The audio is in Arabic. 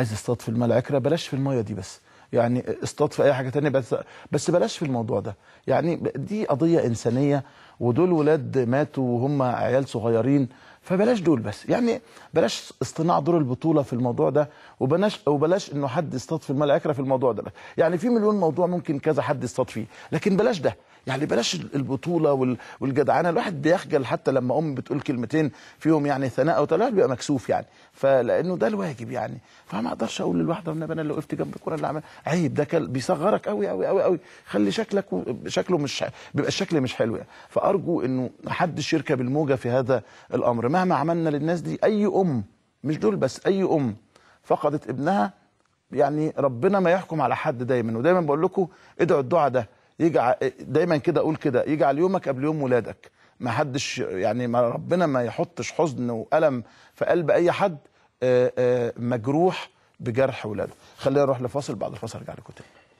عايز اصطاد في الماء العكره بلاش في الميه دي بس يعني اصطاد في اي حاجه تانية بس بلاش في الموضوع ده يعني دي قضيه انسانيه ودول ولاد ماتوا وهم عيال صغيرين فبلاش دول بس يعني بلاش اصطناع دور البطوله في الموضوع ده وبلاش وبلاش انه حد يصطاد في الملعكره في الموضوع ده بس. يعني في مليون موضوع ممكن كذا حد يصطاد فيه لكن بلاش ده يعني بلاش البطوله والجدعانه الواحد بيخجل حتى لما ام بتقول كلمتين فيهم يعني ثناء او ثلاث بيبقى مكسوف يعني فلانه ده الواجب يعني فما اقدرش اقول للواحده والنبي انا اللي وقفت جنب الكوره اللي عمل عيب ده بيصغرك قوي قوي قوي قوي خلي شكلك شكله مش بيبقى الشكل مش حلو يعني فارجو انه محدش يركب الموجه في هذا الامر مهما عملنا للناس دي اي ام مش دول بس اي ام فقدت ابنها يعني ربنا ما يحكم على حد دايما ودايما بقول لكم ادعوا الدعاء ده يجعل دايما كده اقول كده يجعل يومك قبل يوم ولادك ما حدش يعني ما ربنا ما يحطش حزن والم في قلب اي حد مجروح بجرح ولاده خلينا نروح لفاصل بعد الفاصل ارجع لكم تاني